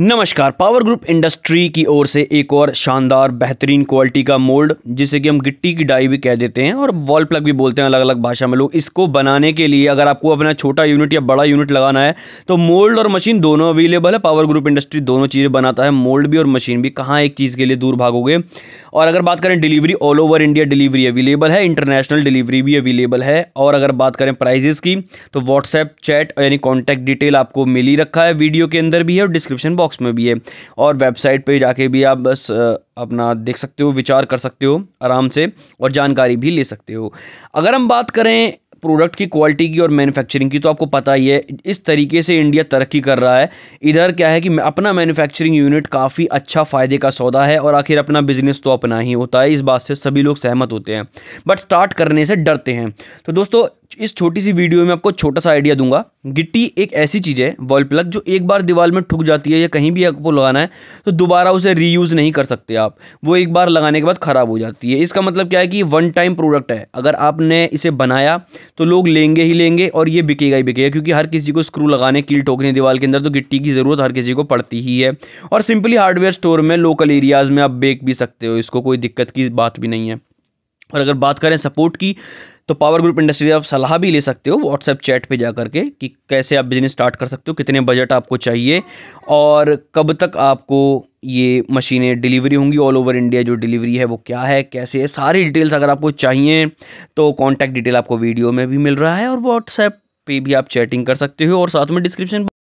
नमस्कार power group industry की ओर से एक और शानदार बेहतरीन क्वालिटी का मोल्ड जिसे कि हम गिट्टी की डाई भी कह देते हैं और वॉल प्लग भी बोलते हैं अलग अलग भाषा में लोग इसको बनाने के लिए अगर आपको अपना छोटा यूनिट या बड़ा यूनिट लगाना है तो मोल्ड और मशीन दोनों अवेलेबल है पावर ग्रुप इंडस्ट्री दोनों चीज़ें बनाता है मोल्ड भी और मशीन भी कहाँ एक चीज़ के लिए दूर भागोगे और अगर बात करें delivery all over India delivery available है इंटरनेशनल डिलीवरी भी अवेलेबल है और अगर बात करें प्राइजेस की तो व्हाट्सएप चैट यानी कॉन्टैक्ट डिटेल आपको मिल ही रखा है वीडियो के अंदर भी है और डिस्क्रिप्शन बॉक्स बॉक्स में भी है और वेबसाइट पर जाके भी आप बस अपना देख सकते हो विचार कर सकते हो आराम से और जानकारी भी ले सकते हो अगर हम बात करें प्रोडक्ट की क्वालिटी की और मैन्युफैक्चरिंग की तो आपको पता ही है इस तरीके से इंडिया तरक्की कर रहा है इधर क्या है कि अपना मैन्युफैक्चरिंग यूनिट काफ़ी अच्छा फ़ायदे का सौदा है और आखिर अपना बिजनेस तो अपना ही होता है इस बात से सभी लोग सहमत होते हैं बट स्टार्ट करने से डरते हैं तो दोस्तों इस छोटी सी वीडियो में आपको छोटा सा आइडिया दूंगा गिट्टी एक ऐसी चीज़ है वॉल प्लग जो एक बार दीवार में ठुक जाती है या कहीं भी आपको लगाना है तो दोबारा उसे रीयूज़ नहीं कर सकते आप वो एक बार लगाने के बाद ख़राब हो जाती है इसका मतलब क्या है कि वन टाइम प्रोडक्ट है अगर आपने इसे बनाया तो लोग लेंगे ही लेंगे और ये बिकेगा ही बिकेगा क्योंकि हर किसी को स्क्रू लगाने कील ठोकने दीवार के अंदर तो गिट्टी की ज़रूरत हर किसी को पड़ती ही है और सिंपली हार्डवेयर स्टोर में लोकल एरियाज़ में आप बेच भी सकते हो इसको कोई दिक्कत की बात भी नहीं है और अगर बात करें सपोर्ट की तो पावर ग्रुप इंडस्ट्री आप सलाह भी ले सकते हो व्हाट्सएप चैट पे जा करके कि कैसे आप बिज़नेस स्टार्ट कर सकते हो कितने बजट आपको चाहिए और कब तक आपको ये मशीनें डिलीवरी होंगी ऑल ओवर इंडिया जो डिलीवरी है वो क्या है कैसे है सारी डिटेल्स अगर आपको चाहिए तो कॉन्टैक्ट डिटेल आपको वीडियो में भी मिल रहा है और व्हाट्सएप पे भी आप चैटिंग कर सकते हो और साथ में डिस्क्रिप्शन